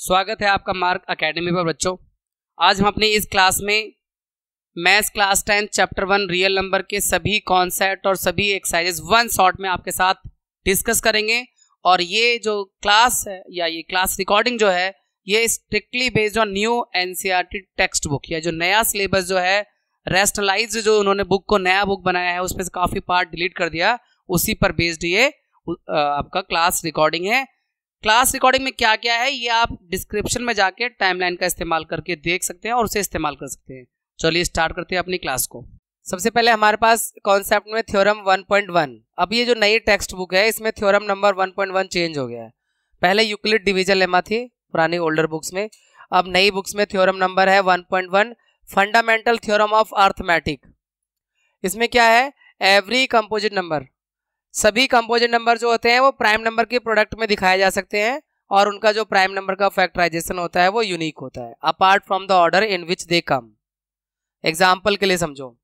स्वागत है आपका मार्क एकेडमी पर बच्चों आज हम अपनी इस क्लास में maths class tenth chapter one real number के सभी कॉन्सेप्ट और सभी एक्सरसाइजेस वन शॉट में आपके साथ डिस्कस करेंगे और ये जो क्लास है या ये क्लास रिकॉर्डिंग जो है ये strictly based on new NCERT text book या जो नया सिलेबस जो है रेस्टलाइज जो उन्होंने बुक को नया बुक बनाया है उसमें से काफ़ी पार्ट डिलीट कर दिया उसी पर बेस्ड ये आपका क्लास रिकॉर्डिंग है क्लास रिकॉर्डिंग में क्या क्या है ये आप डिस्क्रिप्शन में जाके टाइमलाइन का इस्तेमाल करके देख सकते हैं और उसे इस्तेमाल कर सकते हैं चलिए स्टार्ट करते हैं अपनी क्लास को सबसे पहले हमारे पास कॉन्सेप्ट में थ्योरम 1.1 अब ये जो नई टेक्स्ट बुक है इसमें थ्योरम नंबर 1.1 चेंज हो गया है पहले यूक्लिड डिविजन लेमा थी पुरानी ओल्डर बुक्स में अब नई बुक्स में थ्योरम नंबर है one fundamental theorem of arithmetic इसमें क्या है एवरी कंपोजिट नंबर सभी कंपोजिट नंबर जो होते हैं वो प्राइम नंबर के प्रोडक्ट में दिखाए जा सकते हैं और उनका जो प्राइम नंबर का फैक्टराइजेशन होता है वो यूनिक होता है apart from the order in which they come example के लिए समझो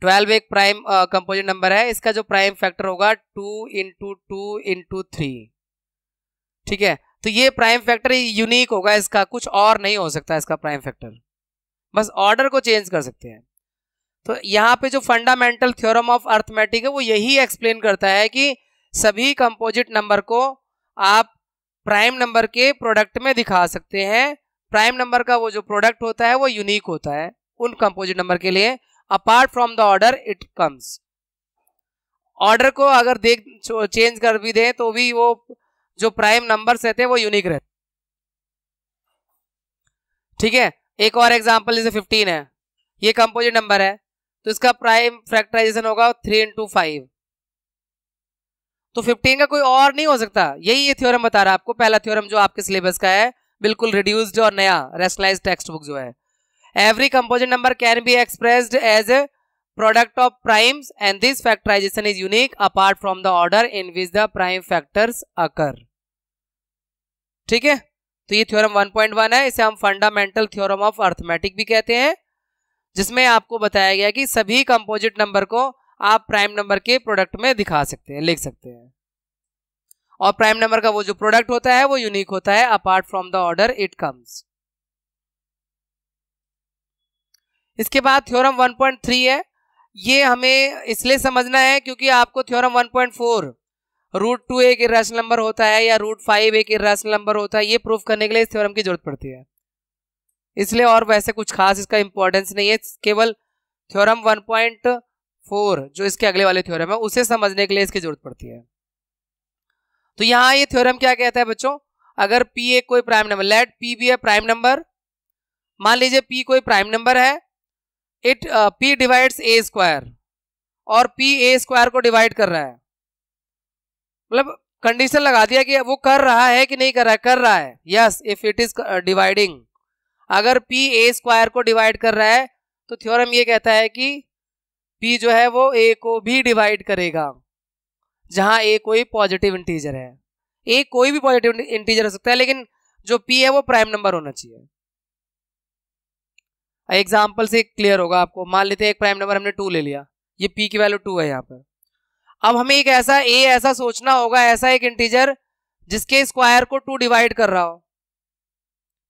ट्वेल्व एक प्राइम कंपोजिट नंबर है इसका जो प्राइम फैक्टर होगा two into two into three ठीक है तो ये प्राइम फैक्टर यूनिक होगा इसका कुछ और नहीं हो सकता इसका प्राइम फैक्टर बस ऑर्डर को चेंज कर सकते हैं तो यहाँ पे जो फंडामेंटल थ्योरम ऑफ अर्थमेटिक है वो यही एक्सप्लेन करता है कि सभी कंपोजिट नंबर को आप प्राइम नंबर के प्रोडक्ट में दिखा सकते हैं प्राइम नंबर का वो जो प्रोडक्ट होता है वो यूनिक होता है उन कंपोजिट नंबर के लिए apart from the order it comes order को अगर देख चेंज कर भी दें तो भी वो जो प्राइम नंबर्स रहते हैं वो यूनिक रहते ठीक है एक और एग्जांपल जैसे 15 है ये कंपोजिट नंबर है तो इसका प्राइम फैक्टराइजेशन होगा थ्री इंटू फाइव तो फिफ्टीन का कोई और नहीं हो सकता यही ये थ्योरम बता रहा है आपको पहला थ्योरम जो आपके सिलेबस का है बिल्कुल रिड्यूस्ड और नया रेशनलाइज टेक्स्ट बुक जो है every composite number can be express as a product of prime and this factorization is unique apart from the order in which the prime factors occur ठीक है तो ये थ्योरम 1.1 है इसे हम फंडामेंटल थ्योरम ऑफ अर्थमेटिक भी कहते हैं जिसमें आपको बताया गया कि सभी कंपोजिट नंबर को आप प्राइम नंबर के प्रोडक्ट में दिखा सकते हैं लिख सकते हैं और प्राइम नंबर का वो जो प्रोडक्ट होता है वो यूनिक होता है apart from the order it comes इसके बाद थ्योरम 1.3 है ये हमें इसलिए समझना है क्योंकि आपको थ्योरम 1.4 रूट टू एक इेशनल नंबर होता है या रूट फाइव एक इेशनल नंबर होता है ये प्रूफ करने के लिए इस थ्योरम की जरूरत पड़ती है इसलिए और वैसे कुछ खास इसका इंपॉर्टेंस नहीं है केवल थ्योरम 1.4 जो इसके अगले वाले थ्योरम है उसे समझने के लिए इसकी जरूरत पड़ती है तो यहां ये थ्योरम क्या कहता है बच्चों अगर पी ए कोई prime number let P be a prime number मान लीजिए पी कोई प्राइम नंबर है it P divides A square और पी ए स्क्वायर को डिवाइड कर रहा है मतलब कंडीशन लगा दिया कि वो कर रहा है कि नहीं कर रहा है कर रहा है yes if it is dividing अगर पी ए स्क्वायर को डिवाइड कर रहा है तो थ्योरम ये कहता है कि पी जो है वो ए को भी डिवाइड करेगा जहां ए कोई पॉजिटिव इंटीजर है ए कोई भी पॉजिटिव इंटीजर हो सकता है लेकिन जो पी है वो प्राइम नंबर होना चाहिए एग्जाम्पल से क्लियर होगा आपको मान लेते हैं एक प्राइम नंबर हमने टू ले लिया ये पी की वैल्यू टू है यहाँ पर अब हमें एक ऐसा ए ऐसा सोचना होगा ऐसा एक इंटीजर जिसके स्क्वायर को टू डिवाइड कर रहा हो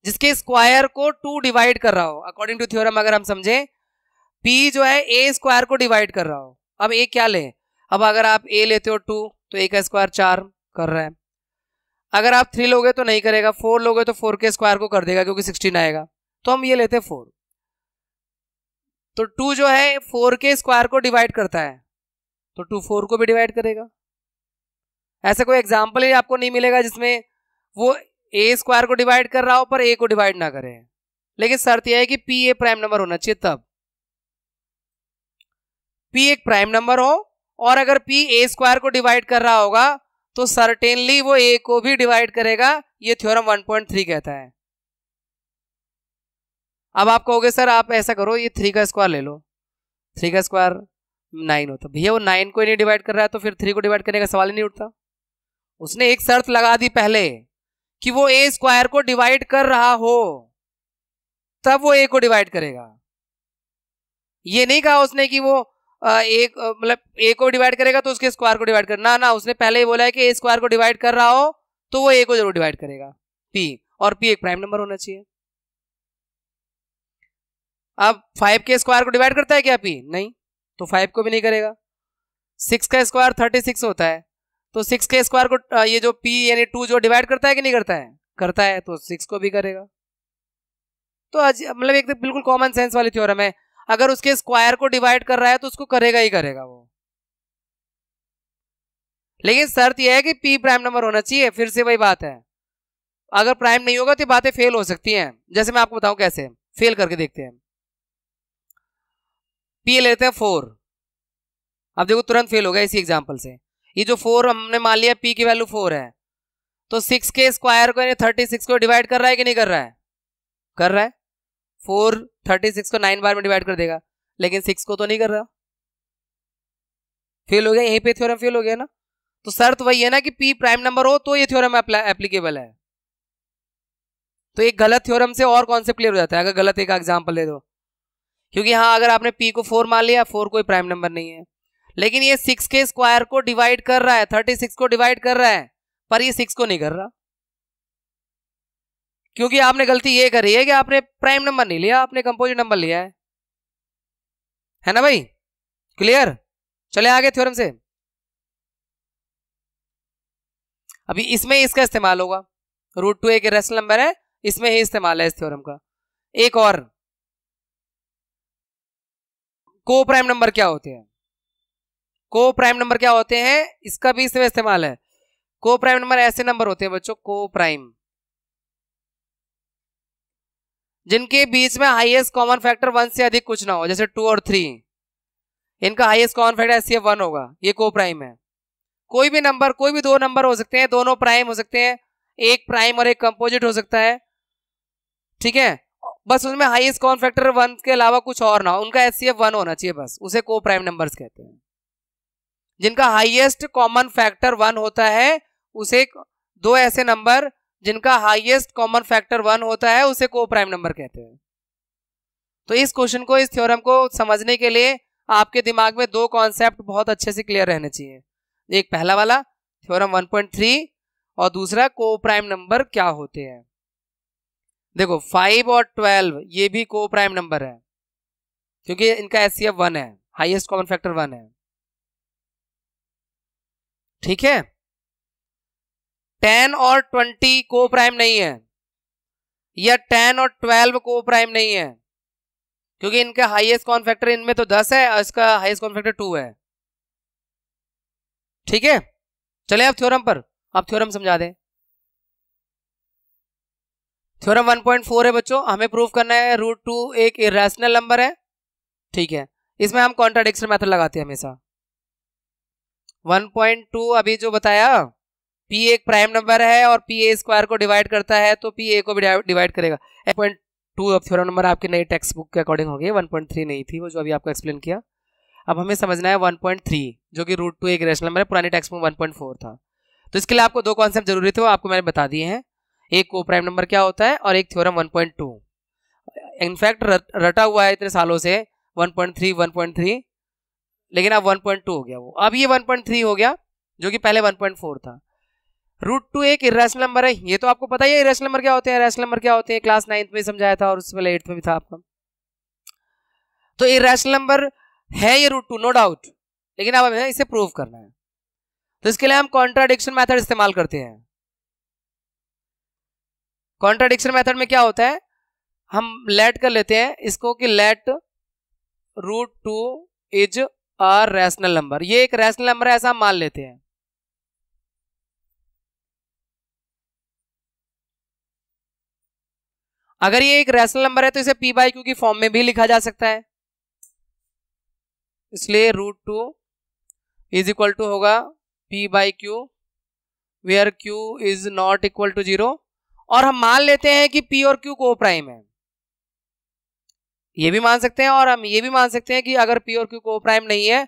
जिसके स्क्वायर को टू डिवाइड कर रहा हो अकॉर्डिंग टू थ्योरम अगर हम समझे पी जो है ए स्क्वायर को डिवाइड कर रहा हो अब ए क्या ले अब अगर आप ए लेते हो टू तो ए का स्क्वायर चार कर रहा है अगर आप थ्री लोगे तो नहीं करेगा फोर लोगे तो फोर के स्क्वायर को कर देगा क्योंकि सिक्सटीन आएगा तो हम ये लेते हैं फोर तो टू जो है फोर के स्क्वायर को डिवाइड करता है तो टू फोर को भी डिवाइड करेगा ऐसा कोई एग्जाम्पल ही आपको नहीं मिलेगा जिसमें वो ए स्क्वायर को डिवाइड कर रहा हो पर ए को डिवाइड ना करें लेकिन शर्त यह है कि पी ए प्राइम नंबर होना चाहिए तब पी एक प्राइम नंबर हो और अगर पी ए स्क्वायर को डिवाइड कर रहा होगा तो सर्टेनली वो ए को भी डिवाइड करेगा ये थ्योरम 1.3 कहता है अब आप कहोगे सर आप ऐसा करो ये थ्री का स्क्वायर ले लो थ्री का स्क्वायर नाइन होता भैया वो नाइन को ही नहीं डिवाइड कर रहा है तो फिर थ्री को डिवाइड करने का सवाल ही नहीं उठता उसने एक शर्त लगा दी पहले कि वो ए स्क्वायर को डिवाइड कर रहा हो तब वो ए को डिवाइड करेगा ये नहीं कहा उसने कि वो एक मतलब ए को डिवाइड करेगा तो उसके स्क्वायर को डिवाइड कर ना ना उसने पहले ही बोला है कि ए स्क्वायर को डिवाइड कर रहा हो तो वो ए को जरूर डिवाइड करेगा पी और पी एक प्राइम नंबर होना चाहिए अब फाइव के स्क्वायर को डिवाइड करता है क्या पी नहीं तो फाइव को भी नहीं करेगा सिक्स का स्क्वायर थर्टी सिक्स होता है तो सिक्स के स्क्वायर को ये जो पी यानी टू जो डिवाइड करता है कि नहीं करता है करता है तो सिक्स को भी करेगा तो मतलब एक तो बिल्कुल कॉमन सेंस वाली थ्योरम है अगर उसके स्क्वायर को डिवाइड कर रहा है तो उसको करेगा ही करेगा वो लेकिन शर्त यह है कि पी प्राइम नंबर होना चाहिए फिर से वही बात है अगर प्राइम नहीं होगा तो बातें फेल हो सकती हैं जैसे मैं आपको बताऊं कैसे फेल करके देखते हैं पी लेते हैं फोर अब देखो तुरंत फेल हो गया इसी एग्जाम्पल से ये जो फोर हमने मान लिया पी की वैल्यू फोर है तो सिक्स के स्क्वायर को यानी थर्टी सिक्स को डिवाइड कर रहा है कि नहीं कर रहा है कर रहा है फोर थर्टी सिक्स को नाइन बार में डिवाइड कर देगा लेकिन सिक्स को तो नहीं कर रहा फेल हो गया यहीं पे थ्योरम फेल हो गया ना तो शर्त वही है ना कि पी प्राइम नंबर हो तो ये थ्योरम एप्लीकेबल है तो एक गलत थ्योरम से और कॉन्सेप्ट क्लियर हो जाता है अगर गलत एक एग्जाम्पल ले दो क्योंकि हाँ अगर आपने पी को फोर मान लिया फोर कोई प्राइम नंबर नहीं है लेकिन ये सिक्स के स्क्वायर को डिवाइड कर रहा है थर्टी सिक्स को डिवाइड कर रहा है पर ये सिक्स को नहीं कर रहा क्योंकि आपने गलती ये करी है कि आपने प्राइम नंबर नहीं लिया आपने कंपोजिट नंबर लिया है है ना भाई क्लियर चले आगे थ्योरम से अभी इसमें इसका इस्तेमाल होगा रूट टू एक रेशनल नंबर है इसमें ही इस्तेमाल है इस थ्योरम का एक और को प्राइम नंबर क्या होते हैं को प्राइम नंबर क्या होते हैं इसका भी इसमें इस्तेमाल है को प्राइम नंबर ऐसे नंबर होते हैं बच्चों को प्राइम जिनके बीच में हाईएस्ट कॉमन फैक्टर वन से अधिक कुछ ना हो जैसे टू और थ्री इनका highest common factor as one होगा ये को प्राइम है कोई भी नंबर कोई भी दो नंबर हो सकते हैं दोनों प्राइम हो सकते हैं एक प्राइम और एक कंपोजिट हो सकता है ठीक है बस उसमें हाईएस्ट कॉमन फैक्टर वन के अलावा कुछ और ना हो उनका एस वन होना चाहिए बस उसे को प्राइम नंबर्स कहते हैं जिनका हाईएस्ट कॉमन फैक्टर वन होता है उसे दो ऐसे नंबर जिनका हाईएस्ट कॉमन फैक्टर वन होता है उसे को प्राइम नंबर कहते हैं तो इस क्वेश्चन को इस थ्योरम को समझने के लिए आपके दिमाग में दो कॉन्सेप्ट बहुत अच्छे से क्लियर रहने चाहिए एक पहला वाला थ्योरम 1.3 और दूसरा को प्राइम नंबर क्या होते हैं देखो फाइव और ट्वेल्व ये भी को प्राइम नंबर है क्योंकि इनका एस सी वन है हाईएस्ट कॉमन फैक्टर वन है ठीक है टेन और ट्वेंटी को प्राइम नहीं है या टेन और ट्वेल्व को प्राइम नहीं है क्योंकि इनका हाईएस्ट कॉन फैक्टर इनमें तो दस है और इसका हाईएस्ट कॉन फैक्टर टू है ठीक है चले आप थ्योरम पर आप थ्योरम समझा दें थ्योरम 1.4 है बच्चों हमें प्रूव करना है रूट टू एक इेशनल नंबर है ठीक है इसमें हम कॉन्ट्राडिक्शन मेथड लगाते हैं हमेशा 1.2 अभी जो बताया पी एक प्राइम नंबर है और पी ए स्क्वायर को डिवाइड करता है तो पी ए को भी डिवाइड करेगा पॉइंट टू अब थ्योरम नंबर आपके नई टेक्स्ट बुक के अकॉर्डिंग होगी वन पॉइंट थ्री नहीं थी वो जो अभी आपको एक्सप्लेन किया अब हमें समझना है वन पॉइंट थ्री जो कि रूट टू एक रेशनल नंबर है पुरानी text book one point four था तो इसके लिए आपको दो कॉन्सेप्ट जरूरी थे वो आपको मैंने बता दिए हैं एक को प्राइम नंबर क्या होता है और एक theorem one point two in fact रटा हुआ है इतने सालों से one point three one point three लेकिन अब 1.2 हो गया वो अब ये 1.3 हो गया जो कि पहले 1.4 था रूट टू एक इेशनल नंबर है ये तो आपको पता ही है इरेशनल नंबर क्या होते हैं इरेशनल नंबर क्या होते हैं क्लास नाइन्थ में समझाया था और उससे पहले एट्थ में भी था आपका तो इेशनल नंबर है ये रूट टू नो डाउट लेकिन अब हमें इसे प्रूव करना है तो इसके लिए हम कॉन्ट्राडिक्शन मैथड इस्तेमाल करते हैं कॉन्ट्राडिक्शन मैथड में क्या होता है हम लेट कर लेते हैं इसको कि let root two is are rational number ये एक रैशनल नंबर है ऐसा मान लेते हैं अगर ये एक रैशनल नंबर है तो इसे पी बाई क्यू की फॉर्म में भी लिखा जा सकता है इसलिए root two is equal to होगा P by Q where Q is not equal to zero और हम मान लेते हैं कि पी और क्यू को प्राइम है ये भी मान सकते हैं और हम ये भी मान सकते हैं कि अगर पी और क्यू को प्राइम नहीं है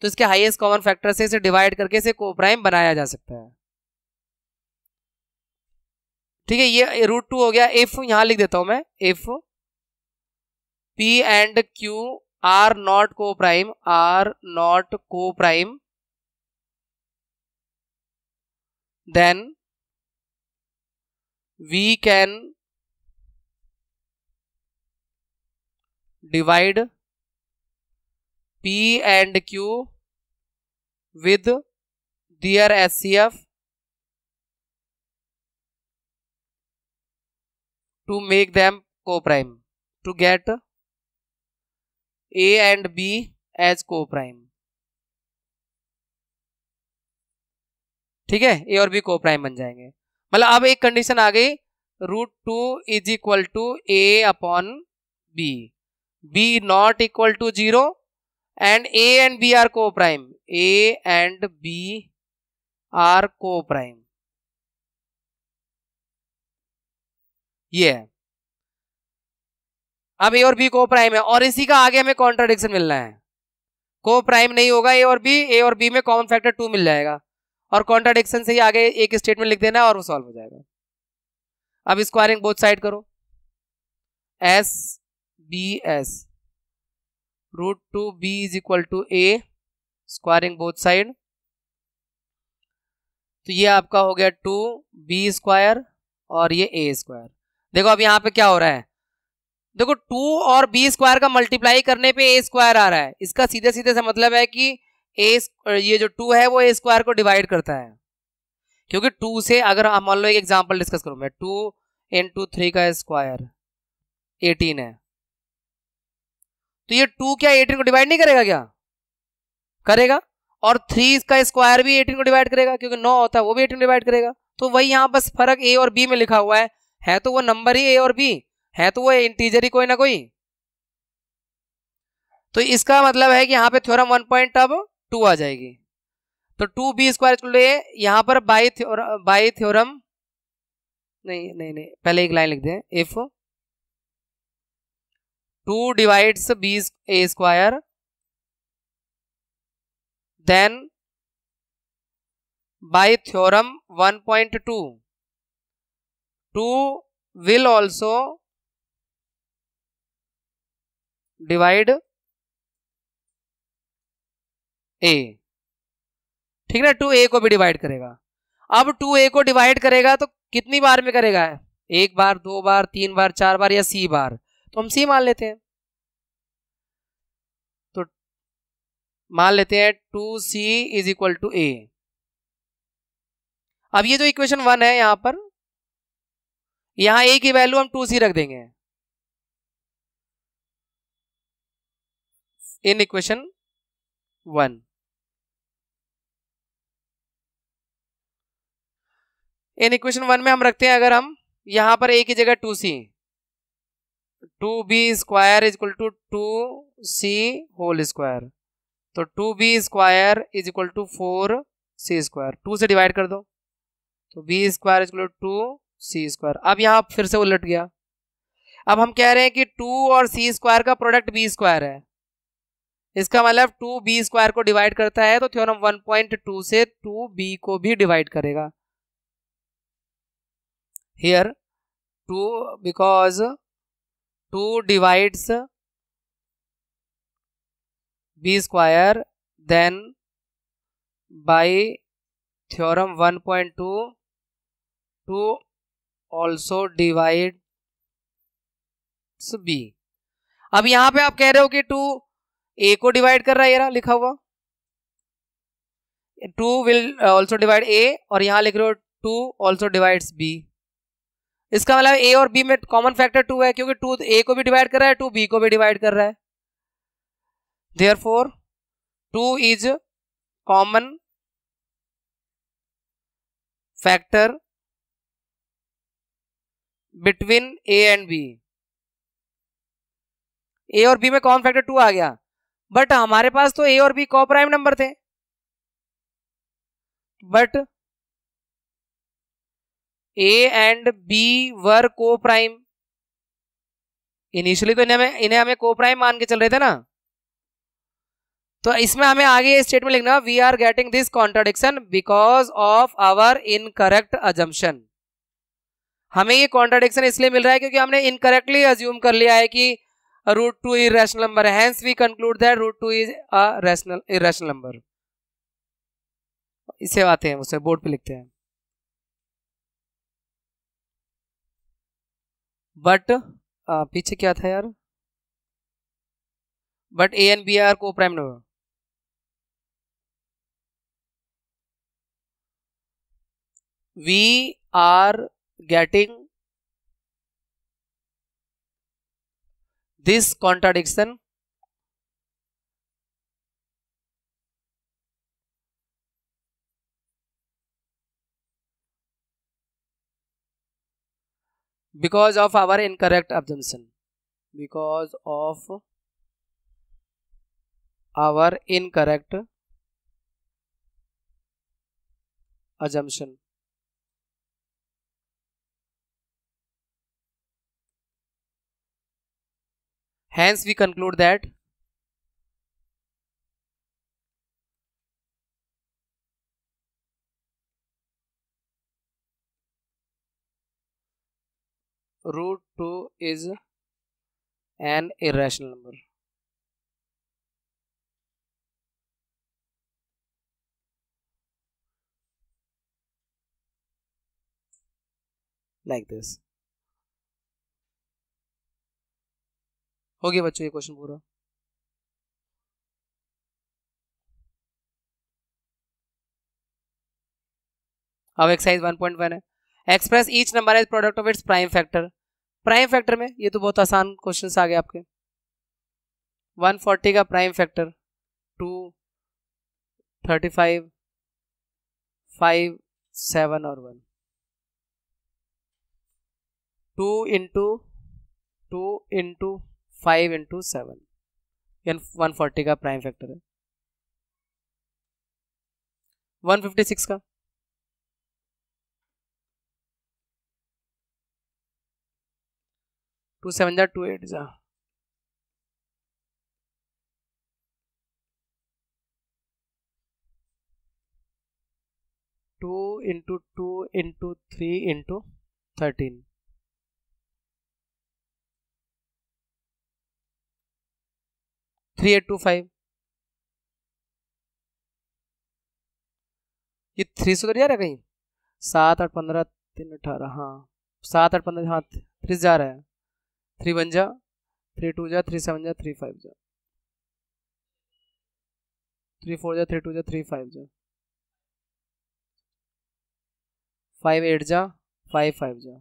तो इसके हाईएस्ट कॉमन फैक्टर से इसे डिवाइड करके इसे को प्राइम बनाया जा सकता है ठीक है ये रूट टू हो गया इफ यहां लिख देता हूं मैं if P and Q are not co prime are not co prime then we can divide P and Q with their H C F to make them co prime to get A and B as co prime ठीक है ए और B को prime बन जाएंगे मतलब अब एक condition आ गई root two is equal to A upon B B not equal to zero and A and B are co prime A and B are co prime ये अब ए और बी को प्राइम है और इसी का आगे हमें कॉन्ट्राडिक्शन मिलना है को प्राइम नहीं होगा ए और बी ए और बी में कॉमन फैक्टर टू मिल जाएगा और कॉन्ट्राडिक्शन से ही आगे एक स्टेटमेंट लिख देना है और वो सॉल्व हो जाएगा अब स्क्वायरिंग बोथ साइड करो as B as root two B is equal to A squaring both side तो ये आपका हो गया टू बी स्क्वायर और ये ए स्क्वायर देखो अब यहां पे क्या हो रहा है देखो टू और बी स्क्वायर का मल्टीप्लाई करने पे ए स्क्वायर आ रहा है इसका सीधे सीधे से मतलब है कि ए ये जो टू है वो ए स्क्वायर को डिवाइड करता है क्योंकि टू से अगर मान लो एक एग्जाम्पल डिस्कस करूं मैं टू इन टू थ्री का स्क्वायर एटीन है तो ये टू क्या एटीन को डिवाइड नहीं करेगा क्या करेगा और थ्री का स्क्वायर भी एटीन को डिवाइड करेगा क्योंकि नौ होता है वो भी एटीन डिवाइड करेगा तो वही यहाँ बस फर्क ए और बी में लिखा हुआ है है तो वो नंबर ही ए और बी है तो वो इंटीजर ही कोई ना कोई तो इसका मतलब है कि यहाँ पे थ्योरम वन पॉइंट अब टू आ जाएगी तो टू बी स्क्वायर ए यहाँ पर बाई थ्योर बाई थ्योरम नहीं नहीं नहीं पहले एक लाइन लिख दें if two divides B A square then one point 1.2 two will also divide A ठीक ना टू ए को भी डिवाइड करेगा अब टू ए को डिवाइड करेगा तो कितनी बार में करेगा एक बार दो बार तीन बार चार बार या सी बार तो हम सी मान लेते हैं तो मान लेते हैं two C is equal to A अब ये जो इक्वेशन वन है यहां पर यहां ए की वैल्यू हम टू सी रख देंगे in equation one in equation one में हम रखते हैं अगर हम यहां पर ए की जगह two C two B square is equal to two C whole square तो two B square is equal to four C square two से डिवाइड कर दो तो B square is equal to C square अब यहाँ फिर से उलट गया अब हम कह रहे हैं कि टू और सी स्क्वायर का प्रोडक्ट बी स्क्वायर है इसका मतलब टू बी स्क्वायर को डिवाइड करता है तो थ्योरम वन पॉइंट टू से टू बी को भी डिवाइड करेगा here two because two divides B square then by theorem 1.2 two also divide B अब यहां पे आप कह रहे हो कि टू ए को डिवाइड कर रहा है ये रहा लिखा हुआ two will also divide A और यहां लिख रहे हो टू ऑल्सो डिवाइड्स बी इसका मतलब ए और बी में कॉमन फैक्टर टू है क्योंकि टू ए को भी डिवाइड कर रहा है टू बी को भी डिवाइड कर रहा है therefore two is common factor between A and B A और बी में कॉमन फैक्टर टू आ गया बट हमारे पास तो ए और बी कॉ प्राइम नंबर थे but A and B were co prime initially तो इन्हें हमें इन्हें हमें को प्राइम मान के चल रहे थे ना तो इसमें हमें आगे ये स्टेटमेंट लिखना we are getting this contradiction because of our incorrect assumption हमें ये कॉन्ट्राडिक्शन इसलिए मिल रहा है क्योंकि हमने इनकरेक्टली अज्यूम कर लिया है कि root two is rational number hence we conclude that root two is a rational irrational number इससे आते हैं उसमें बोर्ड पे लिखते हैं बट पीछे क्या था यार but A and B are co prime number we are getting this contradiction because of our incorrect assumption because of our incorrect assumption hence we conclude that root 2 is an irrational number like this हो गया बच्चों ये question पूरा अब exercise 1.1 है express each number as product of its prime factor prime factor में ये तो बहुत आसान क्वेश्चन आ गए आपके 140 का prime factor two thirty five five seven और one two into two into five into seven one forty का प्राइम फैक्टर है वन फिफ्टी सिक्स का टू सेवन जा टू एट जा two into two into three into thirteen three eight two five ये three से तो जा रहा है कहीं सात आठ पंद्रह तीन अठारह हाँ सात आठ पंद्रह हाँ थ्री जा रहा है थ्री वन जा थ्री टू जा थ्री सेवन जा थ्री फाइव जा थ्री फोर जा थ्री टू जा थ्री फाइव जा फाइव एट जा फाइव फाइव जा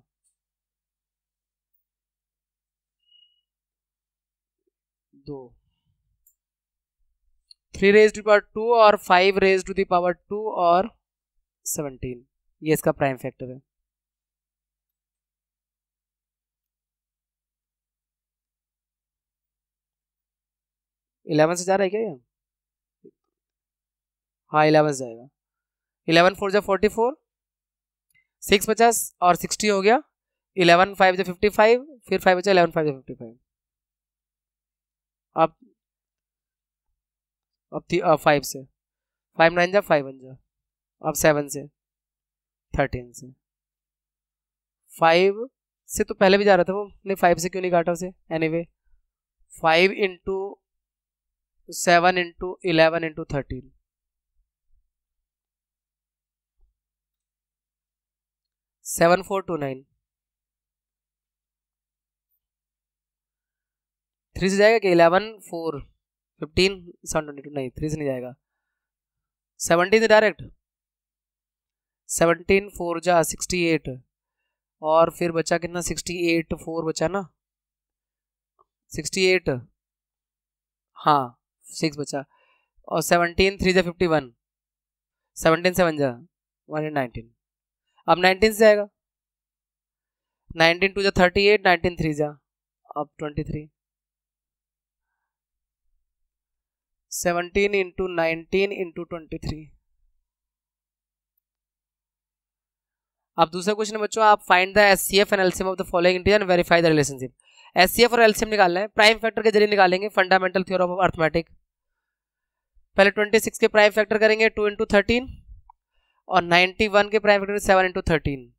दो three raise to power two और five raise to power two और सेवनटीन ये इसका प्राइम फैक्टर है इलेवन से जा रहा है क्या ये हाँ इलेवन से जाएगा इलेवन फोर जा फोर्टी फोर सिक्स पचास और सिक्सटी हो गया इलेवन फाइव जो फिफ्टी फाइव फिर फाइव बचा इलेवन फाइव जो फिफ्टी फाइव अब अब थी फाइव से फाइव नाइन जा फाइव वन जा अब सेवन से थर्टीन से फाइव से तो पहले भी जा रहा था वो नहीं फाइव से क्यों नहीं काटा उसे anyway five into seven into eleven into thirteen seven four two nine three से जाएगा कि eleven four fifteen seven twenty two नहीं थ्री से नहीं जाएगा सेवनटीन से डायरेक्ट सेवनटीन फोर जा सिक्सटी एट और फिर बचा कितना सिक्सटी एट फोर बचा ना सिक्सटी एट हाँ सिक्स बचा और सेवनटीन थ्री जो फिफ्टी वन सेवनटीन सेवन जा वन हंड्रेड नाइनटीन अब नाइनटीन से जाएगा नाइनटीन टू जा थर्टी एट नाइनटीन थ्री जा अब twenty three seventeen into nineteen into twenty three अब दूसरा क्वेश्चन बच्चों आप find the H C F and LCM of the following integer and verify the relationship H C F और LCM निकालना है prime factor के जरिए निकालेंगे फंडामेंटल थ्योरम ऑफ अर्थमेटिक पहले 26 के प्राइम फैक्टर करेंगे 2 इंटू थर्टीन और 91 के prime factor seven into thirteen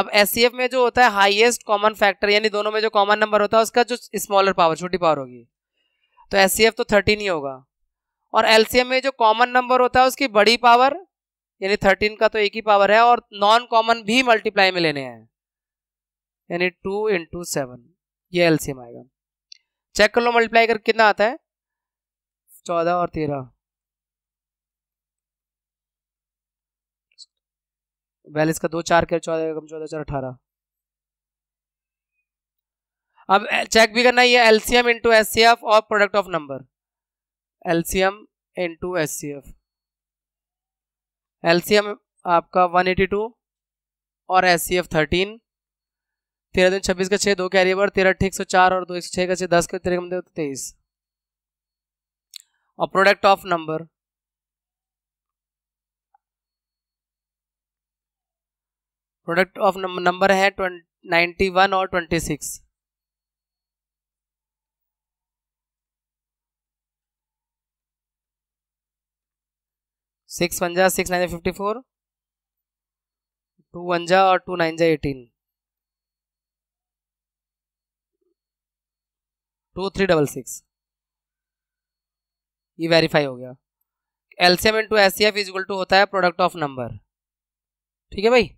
अब एस में जो होता है हाईएस्ट कॉमन फैक्टर यानी दोनों में जो कॉमन नंबर होता है उसका जो स्मॉलर पावर छोटी पावर होगी तो एस तो थर्टीन ही होगा और एल में जो कॉमन नंबर होता है उसकी बड़ी पावर यानी थर्टीन का तो एक ही पावर है और नॉन कॉमन भी मल्टीप्लाई में लेने हैं यानी टू इंटू सेवन ये एल आएगा चेक कर लो मल्टीप्लाई कर कितना आता है चौदह और तेरह बैलेंस का दो चार कर चौदह कम चौदह चार अठारह अब चेक भी करना ये LCM into H C F और product of number LCM into H C F LCM आपका वन एटी टू और एस सी एफ थर्टीन तेरह दिन छब्बीस का छः दो कैरियर तेरह ठीक सौ चार और दो एक सौ छः का छः दस का तेरह तो तेईस और product of number product of number है नाइन्टी वन और ट्वेंटी सिक्स सिक्स वन जा six nine fifty four two one जा और टू नाइन जा eighteen two three double six ये वेरीफाई हो गया LCM into H C F equal to होता है प्रोडक्ट ऑफ नंबर ठीक है भाई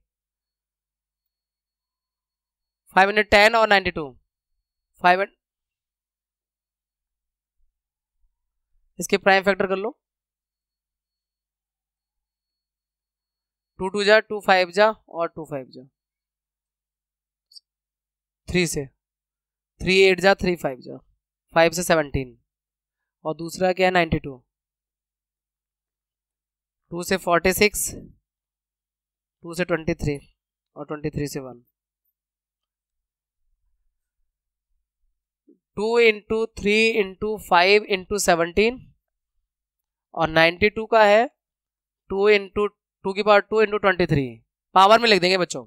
फाइव हंड्रेड टेन और नाइन्टी टू फाइव हंड्रेड इसके प्राइम फैक्टर कर लो टू टू जा टू फाइव जा और टू फाइव जा थ्री से थ्री एट जा थ्री फाइव जा फाइव से सेवनटीन और दूसरा क्या है नाइन्टी टू टू से फोर्टी सिक्स टू से ट्वेंटी थ्री और ट्वेंटी थ्री से one two into three into five into seventeen और नाइन्टी टू का है टू इंटू टू की power two into twenty three power में लिख देंगे बच्चों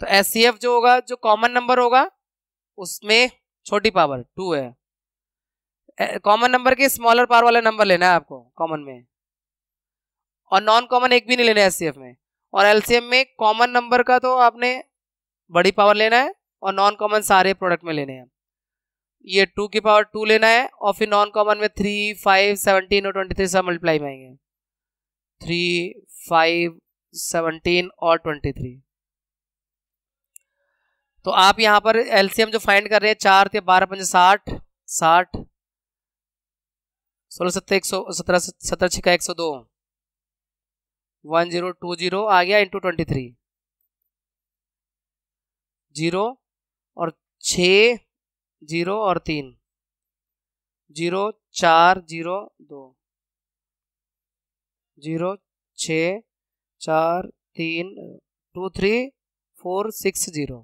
तो एस जो होगा जो कॉमन नंबर होगा उसमें छोटी पावर टू है कॉमन नंबर के स्मॉलर पावर वाला नंबर लेना है आपको कॉमन में और नॉन कॉमन एक भी नहीं लेना है एच में और एल में कॉमन नंबर का तो आपने बड़ी पावर लेना है और नॉन कॉमन सारे प्रोडक्ट में लेने हैं ये टू की पावर टू लेना है और फिर नॉन कॉमन में थ्री फाइव सेवनटीन और ट्वेंटी थ्री सब मल्टीप्लाई में आएंगे थ्री फाइव सेवनटीन और ट्वेंटी थ्री तो आप यहाँ पर एलसीएम जो फाइंड कर रहे हैं चार थे बारह पंच साठ साठ सोलह सत्तर एक सौ सत्रह सत्रह छिका एक सौ दो वन जीरो टू जीरो आ गया इंटू ट्वेंटी थ्री जीरो और छ जीरो और तीन जीरो चार जीरो दो जीरो छ चार तीन two three four six zero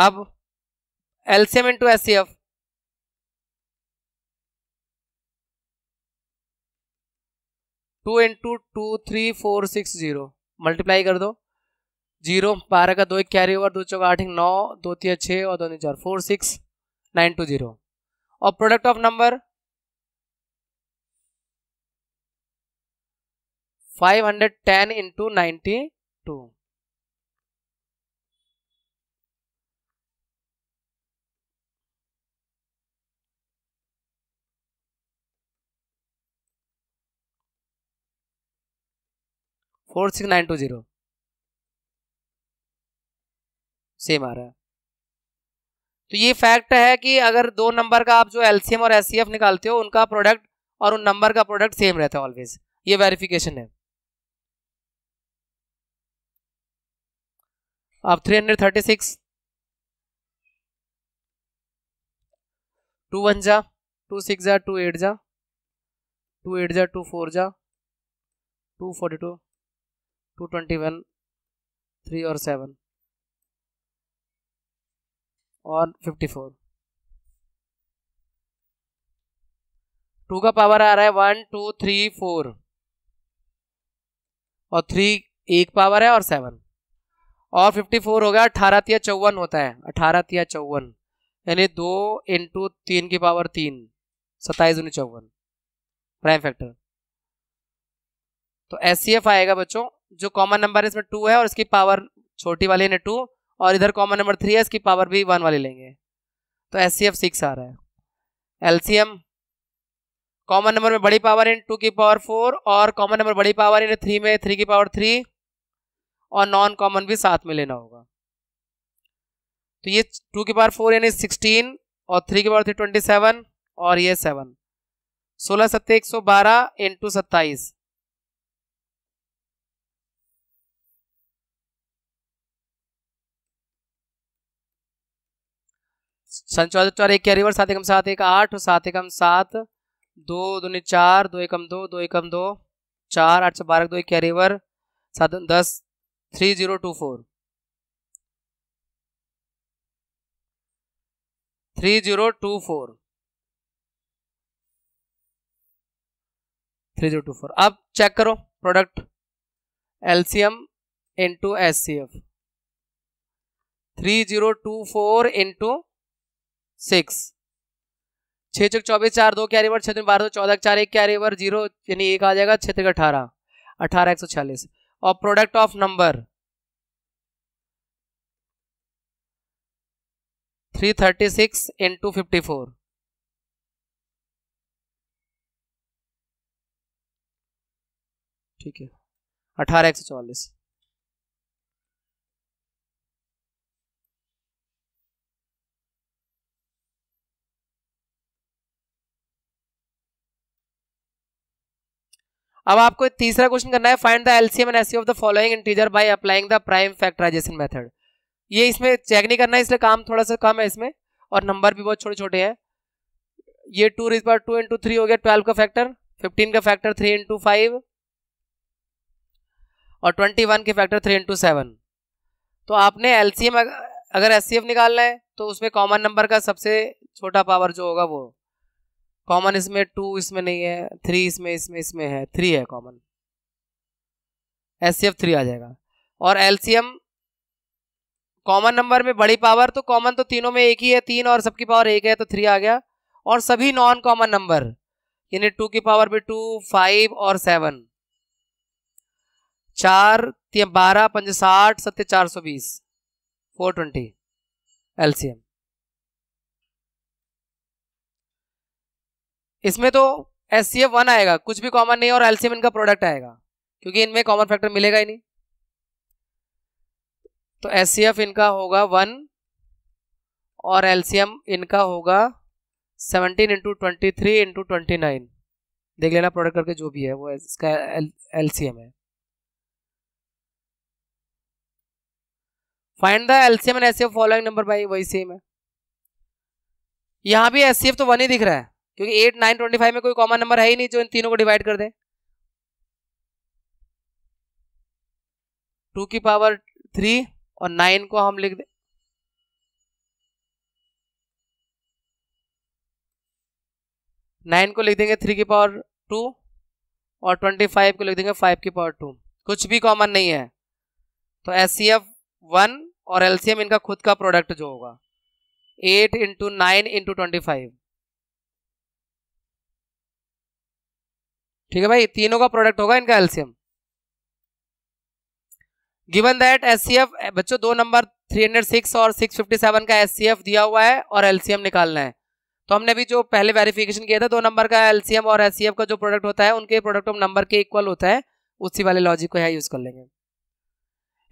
अब LCM into H C F two into two three four six zero multiply कर दो जीरो बारह का दो एक कैरी ओवर दो चौका आठ नौ दो तीन छः और दो चार four six nine two zero और product of number five hundred ten into ninety two four six nine two zero same आ रहा है तो ये फैक्ट है कि अगर दो नंबर का आप जो एलसीएम और एससीएफ निकालते हो उनका प्रोडक्ट और उन नंबर का प्रोडक्ट सेम रहता है ऑलवेज ये वेरिफिकेशन है अब 336 टू वन जा टू सिक्स जा टू एट जा टू एट जा टू फोर जा two forty two two twenty one three और सेवन और फिफ्टी फोर टू का पावर आ रहा है वन टू थ्री फोर और थ्री एक पावर है और सेवन और फिफ्टी फोर हो गया अठारह तिया चौवन होता है अठारह तिया चौवन यानी दो इंटू तीन की पावर तीन सत्ताईस चौवन प्राइम फैक्टर तो एस आएगा बच्चों जो कॉमन नंबर है इसमें टू है और इसकी पावर छोटी वाली ने टू और इधर कॉमन नंबर थ्री है इसकी पावर भी वन वाली लेंगे तो एस सी एफ सिक्स आ रहा है एलसीएम कॉमन नंबर में बड़ी पावर इन टू की पावर फोर और कॉमन नंबर बड़ी पावर इन थ्री में थ्री की पावर थ्री और नॉन कॉमन भी साथ में लेना होगा तो ये टू की पावर फोर यानी सिक्सटीन और थ्री की पावर थ्री ट्वेंटी सेवन और ये सेवन सोलह सत्तर एक सौ बारह इंटू सत्ताईस चौदह चार एक रिवर्स सात एकम सात एक आठ और सात एकम सात दो दूनी चार दो एकम दो दो एकम दो चार आठ सौ बारह दो एक रिवर सात दस three zero two four three zero two four three zero two four अब चेक करो product LCM into H C F three zero two four into six छः चौक चौबीस चार दो क्या रिवर छः दिन बारह सौ चौदह चार एक क्या रिवर जीरो यानी एक आ जाएगा छह अठारह अठारह एक सौ छियालीस और product of number three thirty six into two fifty four ठीक है अठारह एक सौ चौवालीस अब आपको तीसरा क्वेश्चन करना है find the LCM and HC of the following integer by applying the prime factorisation method ये इसमें चेक नहीं करना है इसलिए काम थोड़ा सा कम है इसमें और नंबर भी बहुत छोटे छोटे हैं ये टू इस बार टू इंटू थ्री हो गया ट्वेल्व का फैक्टर फिफ्टीन का फैक्टर थ्री इंटू फाइव और ट्वेंटी वन के फैक्टर थ्री इंटू सेवन तो आपने एलसीएम अगर एस e निकालना है तो उसमें कॉमन नंबर का सबसे छोटा पावर जो होगा वो कॉमन इसमें टू इसमें नहीं है थ्री इसमें इसमें इसमें है थ्री है common H C F three आ जाएगा और एलसीएम कॉमन नंबर में बड़ी पावर तो कॉमन तो तीनों में एक ही है तीन और सबकी पावर एक है तो थ्री आ गया और सभी नॉन कॉमन नंबर यानी टू की पावर भी टू फाइव और सेवन चार बारह पंज साठ सत्य चार सौ बीस फोर ट्वेंटी एलसीएम इसमें तो एस सी एफ वन आएगा कुछ भी कॉमन नहीं और एलसीएम इनका प्रोडक्ट आएगा क्योंकि इनमें कॉमन फैक्टर मिलेगा ही नहीं तो एस सी एफ इनका होगा वन और एलसीएम इनका होगा seventeen into twenty three into twenty nine देख लेना प्रोडक्ट करके जो भी है वो इसका एलसीएम है find the LCM and H following number by वही सेम है यहां भी एस सी एफ तो वन ही दिख रहा है क्योंकि एट नाइन ट्वेंटी फाइव में कोई कॉमन नंबर है ही नहीं जो इन तीनों को डिवाइड कर दे टू की पावर थ्री और नाइन को हम लिख दे नाइन को लिख देंगे थ्री की पावर टू और ट्वेंटी फाइव को लिख देंगे फाइव की पावर टू कुछ भी कॉमन नहीं है तो एस सी एफ वन और एल सी एम इनका खुद का प्रोडक्ट जो होगा eight into nine into twenty five ठीक है भाई तीनों का प्रोडक्ट होगा इनका एल्सियम गिवन दैट एस बच्चों दो नंबर 306 और 657 का एस दिया हुआ है और एल्सियम निकालना है तो हमने भी जो पहले वेरिफिकेशन किया था दो नंबर का एल्सियम और एस का जो प्रोडक्ट होता है उनके प्रोडक्ट ऑफ नंबर के इक्वल होता है उसी वाले लॉजिक को यहाँ यूज कर लेंगे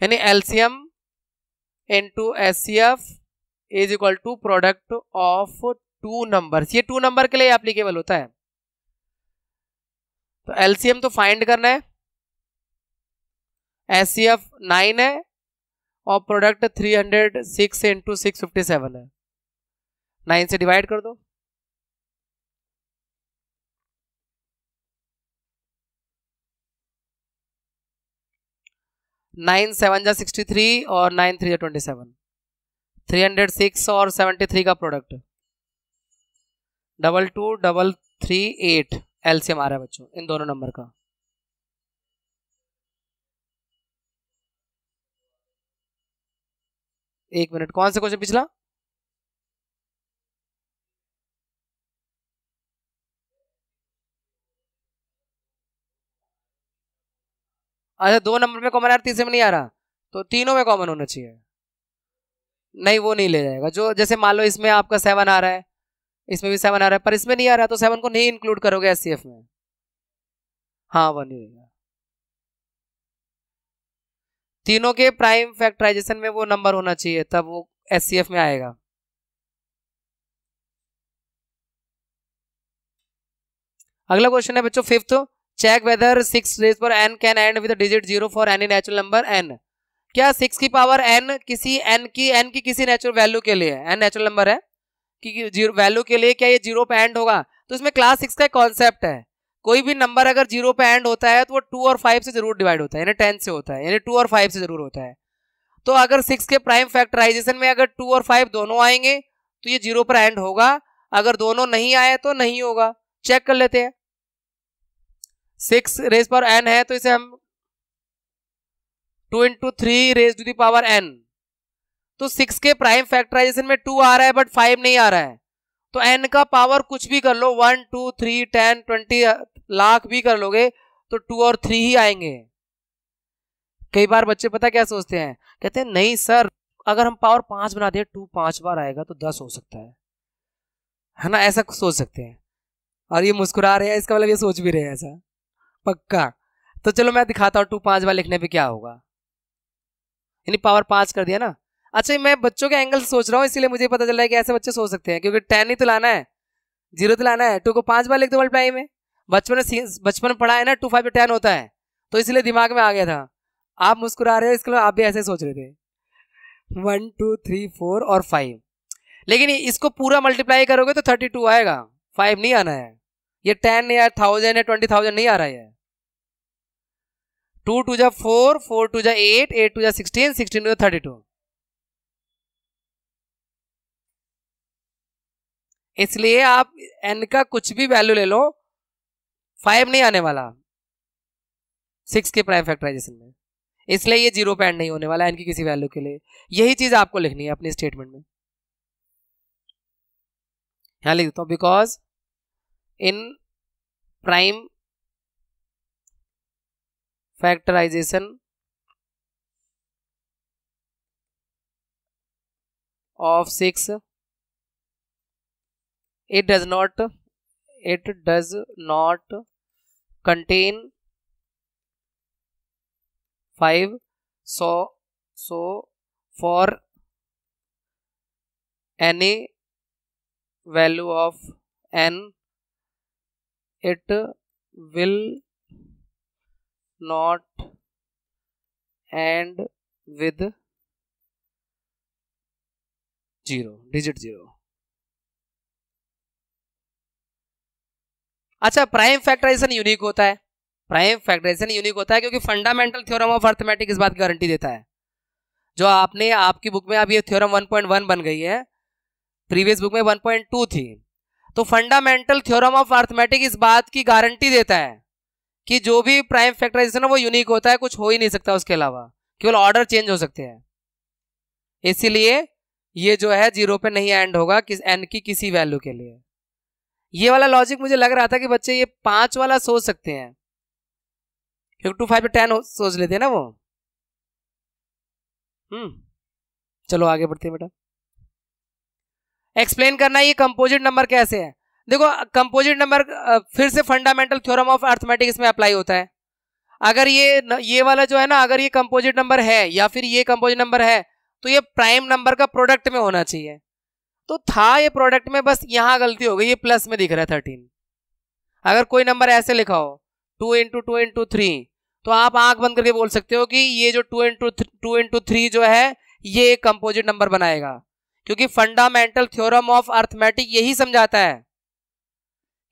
यानी LCM to H is equal to product of two number ये टू नंबर के लिए एप्लीकेबल होता है तो एलसीएम तो फाइंड करना है एस सी एफ नाइन है और product three hundred six into six fifty seven है नाइन से डिवाइड कर दो नाइन सेवन जा सिक्सटी थ्री और नाइन थ्री जा twenty seven three hundred six और सेवेंटी थ्री का product double two double three eight LCM आ रहा है बच्चों इन दोनों नंबर का एक मिनट कौन सा क्वेश्चन पिछला अच्छा दो नंबर में कॉमन आ रहा तीसरे में नहीं आ रहा तो तीनों में कॉमन होना चाहिए नहीं वो नहीं ले जाएगा जो जैसे मान लो इसमें आपका सेवन आ रहा है इसमें भी सेवन आ रहा है पर इसमें नहीं आ रहा तो सेवन को नहीं इंक्लूड करोगे एस में हाँ वन ही होगा तीनों के प्राइम फैक्टराइजेशन में वो नंबर होना चाहिए तब वो एस में आएगा अगला क्वेश्चन है बच्चों fifth check whether six raise पर n can end with digit zero for any natural number n क्या सिक्स की पावर एन किसी एन की एन की किसी नेचुरल वैल्यू के लिए एन नेचुरल नंबर है कि जीरो वैल्यू के लिए क्या ये जीरो पे एंड होगा तो इसमें क्लास सिक्स का एक कॉन्सेप्ट है कोई भी नंबर अगर जीरो पे एंड होता है तो वो टू और फाइव से जरूर डिवाइड होता है यानी टेन से होता है यानी टू और फाइव से जरूर होता है तो अगर सिक्स के प्राइम फैक्टराइजेशन में अगर टू और फाइव दोनों आएंगे तो ये जीरो पर एंड होगा अगर दोनों नहीं आए तो नहीं होगा चेक कर लेते हैं सिक्स रेज पर एन है तो इसे हम two into three raise to दावर एन तो सिक्स के प्राइम फैक्टराइजेशन में टू आ रहा है बट फाइव नहीं आ रहा है तो एन का पावर कुछ भी कर लो one two three ten twenty lakh भी कर लोगे तो टू और थ्री ही आएंगे कई बार बच्चे पता क्या सोचते हैं कहते हैं नहीं सर अगर हम पावर पांच बना दें टू पांच बार आएगा तो दस हो सकता है है ना ऐसा सोच सकते हैं और ये मुस्कुरा रहे हैं इसका मतलब ये सोच भी रहे हैं ऐसा पक्का तो चलो मैं दिखाता हूँ टू पांच बार लिखने पे क्या होगा यानी पावर पांच कर दिया ना अच्छा मैं बच्चों के एंगल सोच रहा हूँ इसलिए मुझे पता चल रहा है कि ऐसे बच्चे सोच सकते हैं क्योंकि टेन ही तो लाना है जीरो तो लाना है टू को पांच बार लिख दो मल्टीप्लाई में बचपन बचपन पढ़ा है ना टू फाइव टेन होता है तो इसलिए दिमाग में आ गया था आप मुस्कुरा रहे हो इसके लिए आप भी ऐसे सोच रहे थे वन टू थ्री फोर और फाइव लेकिन इसको पूरा मल्टीप्लाई करोगे तो थर्टी टू आएगा फाइव नहीं आना है ये टेन या थाउजेंड या ट्वेंटी थाउजेंड नहीं आ रहा है टू टू जा फोर फोर टू जा एट एट टू जा सिक्सटीन सिक्सटीन टू जा थर्टी टू इसलिए आप एन का कुछ भी वैल्यू ले लो फाइव नहीं आने वाला सिक्स के प्राइम फैक्टराइजेशन में इसलिए ये जीरो पे एंड नहीं होने वाला एन की किसी वैल्यू के लिए यही चीज आपको लिखनी है अपनी स्टेटमेंट में यहां लिख देता हूं because in prime factorisation of six it does not it does not contain 5 so so for any value of n it will not and with 0 digit 0 अच्छा प्राइम फैक्टराइजेशन यूनिक होता है प्राइम फैक्टराइजेशन यूनिक होता है क्योंकि fundamental theorem of arithmetic इस बात की guarantee देता है जो आपने आपकी बुक में अब ये थ्योरम 1.1 बन गई है प्रीवियस बुक में 1.2 थी तो फंडामेंटल थ्योरम ऑफ अर्थमेटिक इस बात की गारंटी देता है कि जो भी प्राइम फैक्टराइजेशन है वो यूनिक होता है कुछ हो ही नहीं सकता उसके अलावा केवल ऑर्डर चेंज हो सकते हैं इसीलिए ये जो है जीरो पे नहीं एंड होगा किस एन की किसी वैल्यू के लिए ये वाला लॉजिक मुझे लग रहा था कि बच्चे ये पांच वाला सोच सकते हैं क्योंकि टू फाइव टेन सोच लेते हैं ना वो हम्म चलो आगे बढ़ते हैं बेटा एक्सप्लेन करना ये कंपोजिट नंबर कैसे है देखो कंपोजिट नंबर फिर से फंडामेंटल थ्योरम ऑफ अर्थमेटिक्स में अप्लाई होता है अगर ये ये वाला जो है ना अगर ये कंपोजिट नंबर है या फिर ये कंपोजिट नंबर है तो ये प्राइम नंबर का प्रोडक्ट में होना चाहिए तो था ये प्रोडक्ट में बस यहां गलती हो गई ये प्लस में दिख रहा है थर्टीन अगर कोई नंबर ऐसे लिखा हो two into two into three तो आप आंख बंद करके बोल सकते हो कि ये जो two into two into three जो है ये कंपोजिट नंबर बनाएगा क्योंकि फंडामेंटल थ्योरम ऑफ अर्थमेटिक यही समझाता है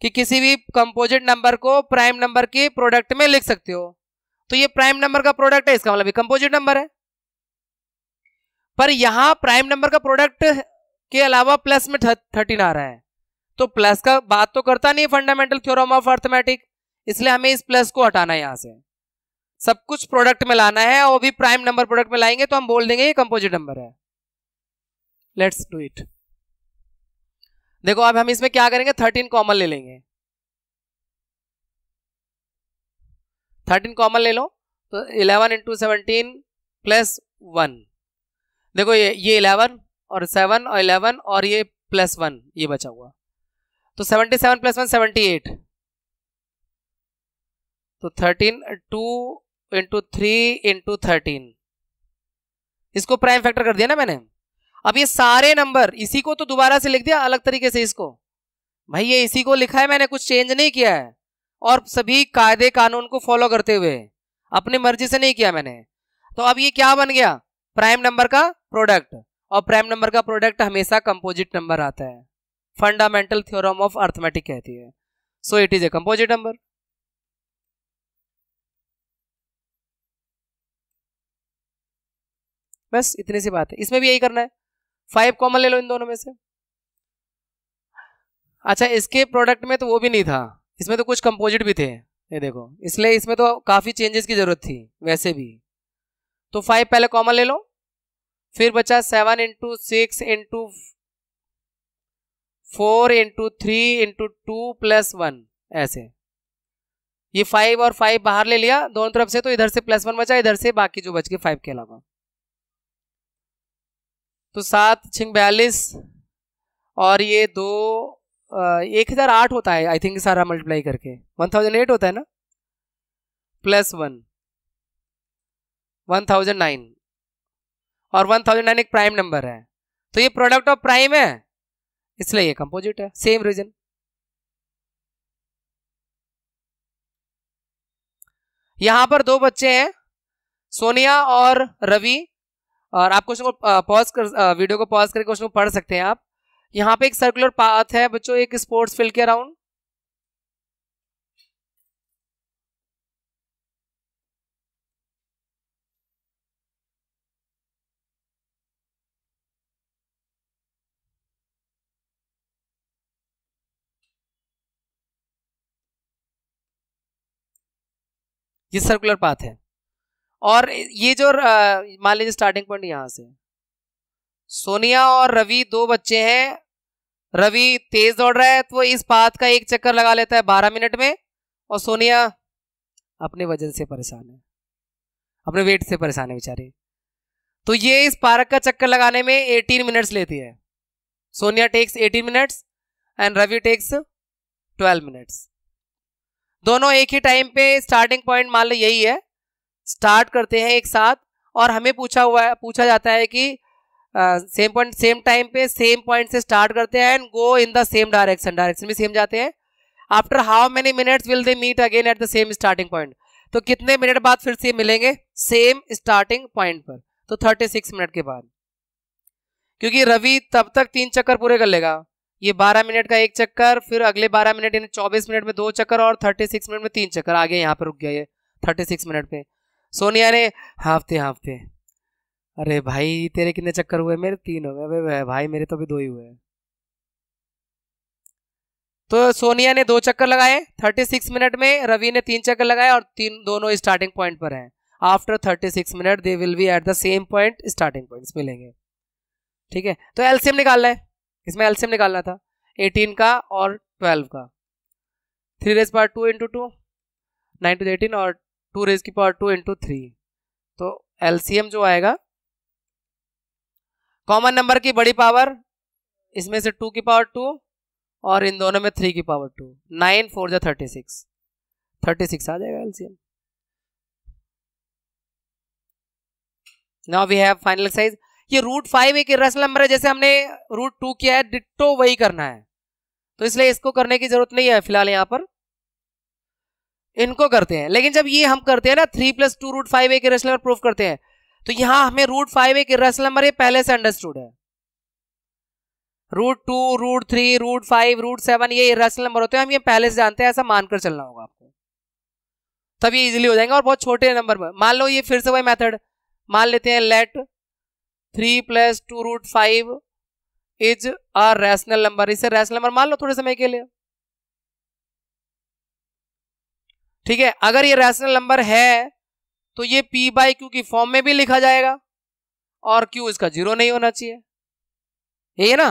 कि किसी भी कंपोजिट नंबर को प्राइम नंबर के प्रोडक्ट में लिख सकते हो तो ये प्राइम नंबर का प्रोडक्ट है इसका मतलब कंपोजिट नंबर है पर यहां प्राइम नंबर का प्रोडक्ट के अलावा प्लस में थर्टीन आ रहा है तो प्लस का बात तो करता नहीं फंडामेंटल थ्योरम ऑफ अर्थमेटिक इसलिए हमें इस प्लस को हटाना है यहां से सब कुछ प्रोडक्ट में लाना है और भी प्राइम नंबर प्रोडक्ट में लाएंगे तो हम बोल देंगे ये कंपोजिट नंबर है लेट्स डू इट देखो अब हम इसमें क्या करेंगे थर्टीन कॉमन ले लेंगे थर्टीन कॉमन ले लो तो eleven into seventeen plus one देखो ये ये इलेवन और सेवन और इलेवन और ये प्लस वन ये बचा हुआ तो seventy seven plus one seventy eight तो thirteen two into three into thirteen इसको प्राइम फैक्टर कर दिया ना मैंने अब ये सारे नंबर इसी को तो दोबारा से लिख दिया अलग तरीके से इसको भाई ये इसी को लिखा है मैंने कुछ चेंज नहीं किया है और सभी कायदे कानून को फॉलो करते हुए अपनी मर्जी से नहीं किया मैंने तो अब ये क्या बन गया प्राइम नंबर का प्रोडक्ट और प्राइम नंबर का प्रोडक्ट हमेशा कंपोजिट नंबर आता है फंडामेंटल थ्योरम ऑफ अर्थमेटिक कहती है so it is a composite number बस इतनी सी बात है इसमें भी यही करना है फाइव कॉमन ले लो इन दोनों में से अच्छा इसके प्रोडक्ट में तो वो भी नहीं था इसमें तो कुछ कंपोजिट भी थे ये देखो इसलिए इसमें तो काफ़ी चेंजेस की ज़रूरत थी वैसे भी तो फाइव पहले कॉमन ले लो फिर बचा seven into six into four into three into two plus one ऐसे ये फाइव और फाइव बाहर ले लिया दोनों तरफ से तो इधर से प्लस वन बचा इधर से बाकी जो बच गए फाइव के अलावा तो सात छिंग बयालीस और ये दो एक हज़ार आठ होता है आई थिंक सारा मल्टीप्लाई करके वन थाउजेंड एट होता है ना plus one one thousand nine और वन थाउजेंड नाइन एक प्राइम नंबर है तो ये प्रोडक्ट ऑफ प्राइम है इसलिए ये कंपोजिट है सेम रीजन यहां पर दो बच्चे हैं सोनिया और रवि और आप क्वेश्चन को पॉज कर वीडियो को पॉज करके क्वेश्चन को पढ़ सकते हैं आप यहाँ पे एक सर्कुलर पाथ है बच्चों एक स्पोर्ट्स फील्ड के अराउंड ये सर्कुलर पाथ है और ये जो मान लीजिए स्टार्टिंग पॉइंट यहाँ से सोनिया और रवि दो बच्चे हैं रवि तेज दौड़ रहा है तो वो इस पाथ का एक चक्कर लगा लेता है बारह मिनट में और सोनिया अपने वजन से परेशान है अपने वेट से परेशान है बेचारे तो ये इस पार्क का चक्कर लगाने में एटीन मिनट्स लेती है Sonia takes eighteen minutes and Ravi takes twelve minutes दोनों एक ही टाइम पे स्टार्टिंग पॉइंट मान लो यही है स्टार्ट करते हैं एक साथ और हमें पूछा हुआ है पूछा जाता है कि सेम पॉइंट सेम टाइम पे सेम पॉइंट से स्टार्ट करते हैं and go in the same direction direction में सेम जाते हैं after how many minutes will they meet again at the same starting point तो कितने मिनट बाद फिर से मिलेंगे सेम स्टार्टिंग पॉइंट पर तो थर्टी सिक्स मिनट के बाद क्योंकि रवि तब तक तीन चक्कर पूरे कर लेगा ये 12 मिनट का एक चक्कर फिर अगले 12 मिनट यानी 24 मिनट में दो चक्कर और 36 मिनट में तीन चक्कर आगे यहाँ पर रुक गया ये 36 मिनट पे सोनिया ने हाफते हाफते अरे भाई तेरे कितने चक्कर हुए मेरे तीन हो गए भाई, भाई मेरे तो भी दो ही हुए तो सोनिया ने दो चक्कर लगाए 36 मिनट में रवि ने तीन चक्कर लगाए और तीन दोनों स्टार्टिंग पॉइंट पर हैं after 36 minute they will be at the same point starting point मिलेंगे ठीक है तो एलसीएम निकालना है इसमें एल्सियम निकालना था एटीन का और ट्वेल्व का three raise power two into two nine two eighteen और टू रेज की पावर टू इंटू थ्री तो एलसीएम जो आएगा कॉमन नंबर की बड़ी पावर इसमें से टू की पावर टू और इन दोनों में थ्री की पावर टू नाइन फोर जो थर्टी सिक्स थर्टी सिक्स आ जाएगा LCM now we have final size ये रूट फाइव एक इेशनल नंबर है जैसे हमने रूट टू किया है डिट्टो वही करना है तो इसलिए इसको करने की जरूरत नहीं है फिलहाल यहां पर इनको करते हैं लेकिन जब ये हम करते हैं ना three plus two root five एक इेशनल नंबर प्रूफ करते हैं तो यहां हमें रूट फाइव एक इेशनल नंबर ये पहले से अंडरस्टूड है root two root three root five root seven ये इेशनल नंबर होते हैं हम ये पहले से जानते हैं ऐसा मानकर चलना होगा आपको तब ये इजिली हो जाएंगे और बहुत छोटे नंबर पर मान लो ये फिर से वही मैथड मान लेते हैं let three plus two root five is a rational number इसे रैशनल नंबर मान लो थोड़े समय के लिए ठीक है अगर ये रैशनल नंबर है तो ये p बाई क्यू की फॉर्म में भी लिखा जाएगा और q इसका जीरो नहीं होना चाहिए यही है ना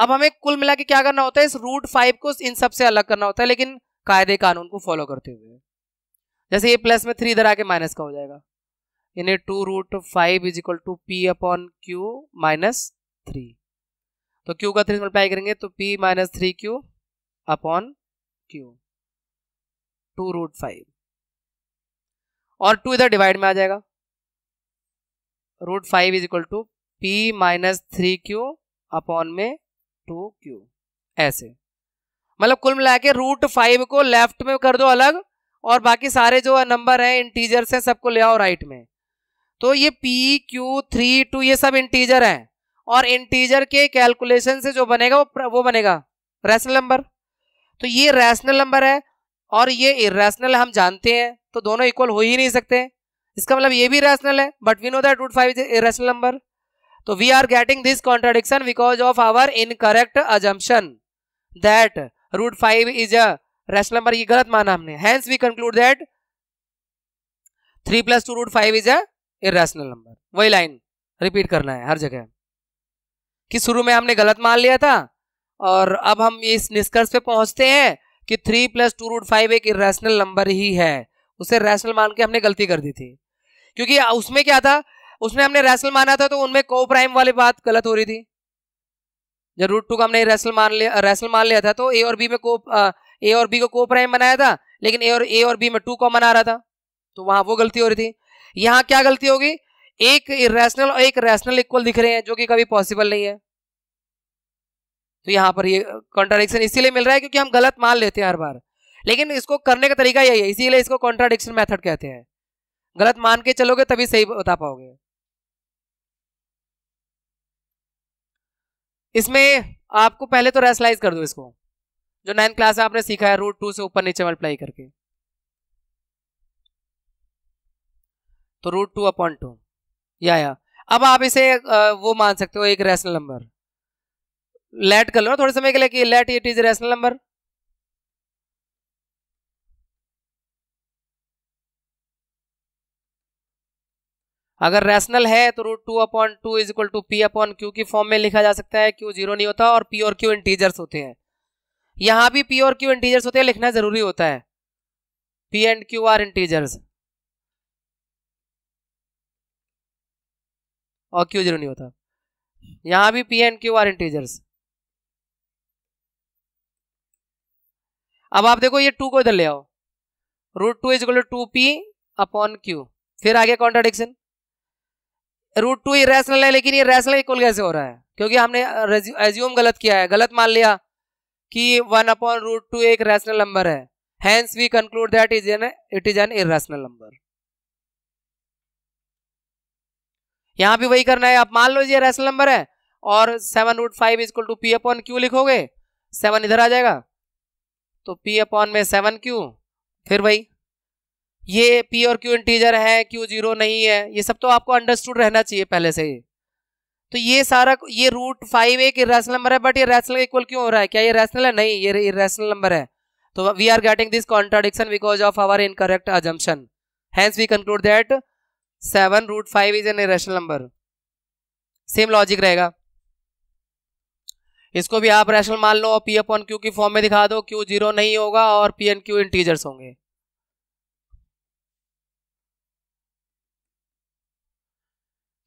अब हमें कुल मिला के क्या करना होता है इस रूट फाइव को इन सबसे अलग करना होता है लेकिन कायदे कानून को फॉलो करते हुए जैसे ये प्लस में थ्री इधर आके माइनस का हो जाएगा यानी two root five is equal to p upon q minus three तो क्यू का थ्री मल्टीप्लाई करेंगे तो p minus three q upon q two root five और टू इधर डिवाइड में आ जाएगा root five is equal to p minus three q upon में टू क्यू ऐसे मतलब कुल मिला के रूट फाइव को लेफ्ट में कर दो अलग और बाकी सारे जो नंबर हैं इंटीजर्स हैं सबको ले आओ राइट में तो ये पी क्यू थ्री टू ये सब इंटीजर हैं और इंटीजर के कैलकुलेशन से जो बनेगा वो वो बनेगा रैशनल नंबर तो ये रैशनल नंबर है और ये इेशनल हम जानते हैं तो दोनों इक्वल हो ही नहीं सकते इसका मतलब ये भी रैशनल है but we know that root five is irrational number तो we are getting this contradiction because of our incorrect assumption that root five is a rational number ये गलत माना हमने hence we conclude that three plus two root five is a irrational number वही line repeat करना है हर जगह कि शुरू में हमने गलत मान लिया था और अब हम इस निष्कर्ष पे पहुंचते हैं कि three plus two root five एक इेशनल नंबर ही है उसे रैशनल मान के हमने गलती कर दी थी क्योंकि उसमें क्या था उसमें हमने रैशनल माना था तो उनमें को प्राइम वाली बात गलत हो रही थी जब रूट टू का हमने रैशनल मान लिया रैशनल मान लिया था तो ए और बी में को ए और बी को को प्राइम बनाया था लेकिन ए और ए और बी में टू कॉमन आ रहा था तो वहां वो गलती हो रही थी यहां क्या गलती होगी एक इेशनल और एक रैशनल इक्वल दिख रहे हैं जो कि कभी पॉसिबल नहीं है तो यहां पर ये कॉन्ट्राडिक्शन इसीलिए मिल रहा है क्योंकि हम गलत मान लेते हैं हर बार लेकिन इसको करने का तरीका यही है इसीलिए इसको कॉन्ट्राडिक्शन मेथड कहते हैं गलत मान के चलोगे तभी सही बता पाओगे इसमें आपको पहले तो रेसलाइज कर दो इसको जो नाइन्थ क्लास में आपने सीखा है रूट टू से ऊपर नीचे मल्टीप्लाई करके तो रूट टू अपॉन टू या या अब आप इसे वो मान सकते हो एक रैशनल नंबर लेट कर लो थोड़े समय के लिए कि let it is rational number अगर रैशनल है तो root two upon two is equal to p upon q की फॉर्म में लिखा जा सकता है क्यू जीरो नहीं होता और पी और क्यू इंटीजर्स होते हैं यहां भी पी और क्यू इंटीजर्स होते हैं लिखना जरूरी होता है p and Q are integers और क्यू जीरो नहीं होता यहां भी p and Q are integers अब आप देखो ये टू को इधर ले आओ root two is two p upon q फिर आगे कॉन्ट्राडिक्शन रूट टू इेशनल है लेकिन ये रैशनल इक्वल कैसे हो रहा है क्योंकि हमने एज्यूम गलत किया है गलत मान लिया कि वन अपॉन रूट टू एक रैशनल नंबर है hence we conclude that is an it is an irrational number यहां भी वही करना है आप मान लो ये रेशनल नंबर है और seven root five is equal to p upon q लिखोगे सेवन इधर आ जाएगा तो पी अपॉन में सेवन क्यू फिर वही ये पी और क्यू इंटीजर है क्यू जीरो नहीं है ये सब तो आपको अंडरस्टूड रहना चाहिए पहले से ही तो ये सारा ये रूट फाइव एक इेशनल नंबर है बट ये रैशनल इक्वल क्यों हो रहा है क्या ये रैशनल है नहीं ये इेशनल नंबर है तो we are getting this contradiction because of our incorrect assumption hence we conclude that seven root five is an irrational number same logic रहेगा इसको भी आप रैशनल मान लो और पी अपॉन क्यू की फॉर्म में दिखा दो क्यू जीरो नहीं होगा और पी एन क्यू इंटीजर्स होंगे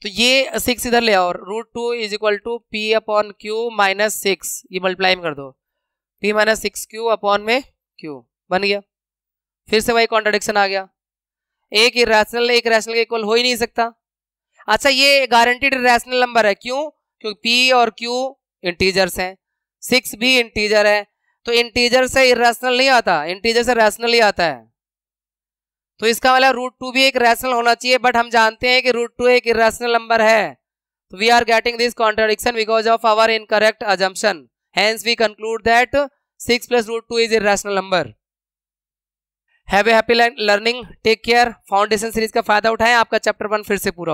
तो ये सिक्स इधर ले आओ root two is equal to p upon q minus six ये मल्टीप्लाई कर दो p minus six q upon में क्यू बन गया फिर से वही कॉन्ट्रडिक्शन आ गया एक इरेशनल एक रैशनल इक्वल हो ही नहीं सकता अच्छा ये गारंटीड रैशनल नंबर है क्यों क्योंकि पी और क्यू इंटीजर्स हैं सिक्स भी इंटीजर है तो इंटीजर से इरेशनल नहीं आता इंटीजर से रैशनल ही आता है तो इसका वाला रूट टू भी एक रैशनल होना चाहिए बट हम जानते हैं कि रूट टू एक इरेशनल नंबर है तो we are getting this contradiction because of our incorrect assumption hence we conclude that six plus root two is irrational number have a happy learning take care foundation series का फायदा उठाएं आपका chapter one फिर से पूरा हो